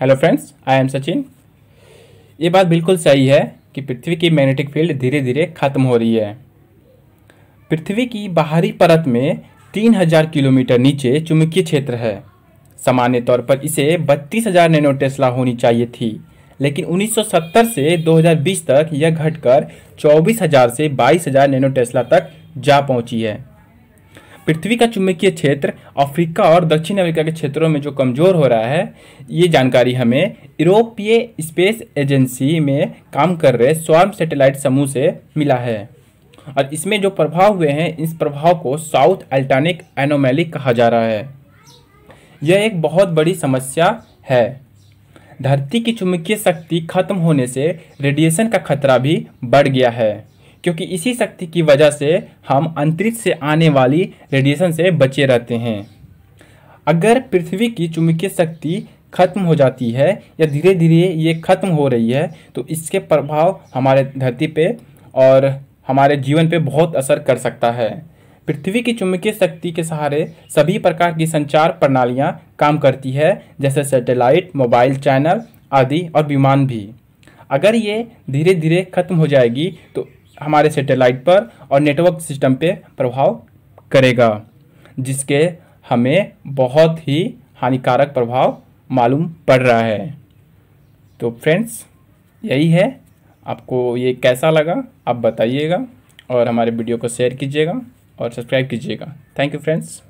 hello friends I am Sachin ये बात बिल्कुल सही है कि पृथ्वी की मैग्नेटिक फील्ड धीरे धीरे ख़त्म हो रही है पृथ्वी की बाहरी परत में 3000 किलोमीटर नीचे चुंबकीय क्षेत्र है सामान्य तौर पर इसे 32000 नैनो टेस्ला होनी चाहिए थी लेकिन 1970 से 2020 तक यह घटकर 24000 से 22000 नैनो टेस्ला तक जा पहुंची है पृथ्वी का चुंबकीय क्षेत्र अफ्रीका और दक्षिण अमेरिका के क्षेत्रों में जो कमज़ोर हो रहा है ये जानकारी हमें यूरोपीय स्पेस एजेंसी में काम कर रहे स्वर्म सैटेलाइट समूह से मिला है और इसमें जो प्रभाव हुए हैं इस प्रभाव को साउथ अल्टानिक एनोमैलिक कहा जा रहा है यह एक बहुत बड़ी समस्या है धरती की चुंबकीय शक्ति खत्म होने से रेडिएशन का खतरा भी बढ़ गया है क्योंकि इसी शक्ति की वजह से हम अंतरिक्ष से आने वाली रेडिएशन से बचे रहते हैं अगर पृथ्वी की चुंबकीय शक्ति खत्म हो जाती है या धीरे धीरे ये खत्म हो रही है तो इसके प्रभाव हमारे धरती पे और हमारे जीवन पे बहुत असर कर सकता है पृथ्वी की चुंबकीय शक्ति के सहारे सभी प्रकार की संचार प्रणालियाँ काम करती है जैसे सैटेलाइट मोबाइल चैनल आदि और विमान भी अगर ये धीरे धीरे खत्म हो जाएगी तो हमारे सैटेलाइट पर और नेटवर्क सिस्टम पे प्रभाव करेगा जिसके हमें बहुत ही हानिकारक प्रभाव मालूम पड़ रहा है तो फ्रेंड्स यही है आपको ये कैसा लगा आप बताइएगा और हमारे वीडियो को शेयर कीजिएगा और सब्सक्राइब कीजिएगा थैंक यू फ्रेंड्स